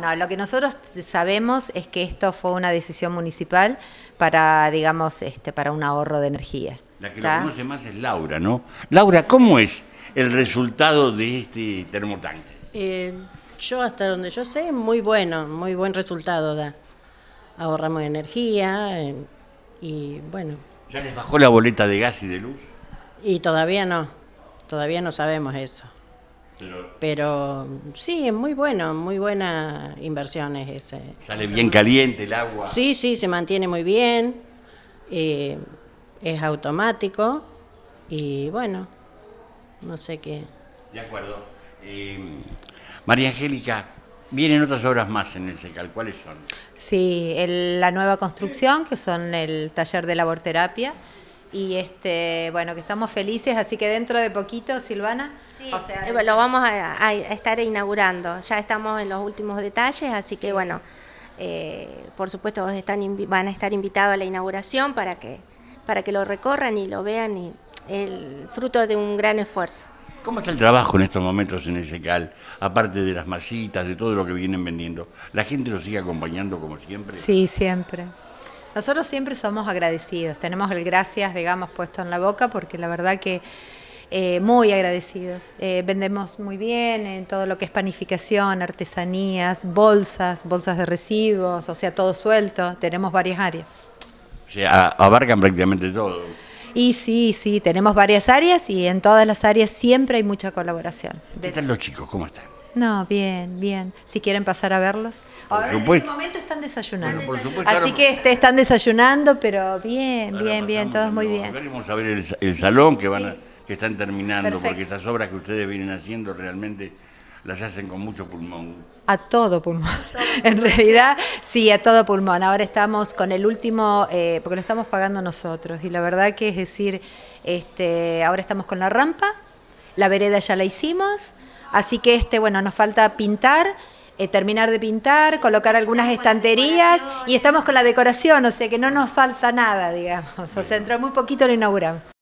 No, lo que nosotros sabemos es que esto fue una decisión municipal para, digamos, este, para un ahorro de energía. La que lo conoce más es Laura, ¿no? Laura, ¿cómo es el resultado de este termotanque? Eh, yo, hasta donde yo sé, muy bueno, muy buen resultado da. Ahorramos energía eh, y, bueno. ¿Ya les bajó la boleta de gas y de luz? Y todavía no, todavía no sabemos eso. Pero, sí, es muy bueno, muy buena inversión ese. Sale bien caliente el agua. Sí, sí, se mantiene muy bien, es automático y bueno, no sé qué. De acuerdo. Em, María Angélica, Vienen otras obras más en el SECAL, ¿cuáles son? Sí, la nueva construcción, que son el taller de laborterapia, y este bueno que estamos felices así que dentro de poquito Silvana sí, eh, lo vamos a, estar inaugurando ya estamos en los últimos detalles así que bueno eh, por supuesto están van a estar invitados a la inauguración para que para que lo recorran y lo vean y el fruto de un gran esfuerzo ¿Cómo está el trabajo en estos momentos en SECAL? Aparte de las masitas, de todo lo que vienen vendiendo. ¿La gente lo sigue acompañando como siempre? Sí, siempre. Nosotros siempre somos agradecidos, tenemos el gracias, digamos, puesto en la boca, porque la verdad que eh, muy agradecidos. Eh, vendemos muy bien en todo lo que es panificación, artesanías, bolsas, bolsas de residuos, o sea, todo suelto, tenemos varias áreas. abarcan prácticamente todo. Y sí, sí, tenemos varias áreas y en todas las áreas siempre hay mucha colaboración. ¿Qué tal los chicos? ¿Cómo están? No, bien, bien. Si quieren pasar a verlos. Por Ahora supuesto. en este momento están desayunando. Así que este, están desayunando, pero bien, bien, bien, todos muy bien. Vamos a ver el, salón que van que están terminando, porque estas obras que ustedes vienen haciendo realmente las hacen con mucho pulmón. A todo pulmón. en realidad, sí, a todo pulmón. Ahora estamos con el último, eh, porque lo estamos pagando nosotros. Y la verdad que es decir, este, ahora estamos con la rampa, la vereda ya la hicimos. Así que este, bueno, nos falta pintar, eh, terminar de pintar, colocar algunas estanterías y estamos con la decoración, o sea que no nos falta nada, digamos. O sea, entró muy poquito lo inauguramos.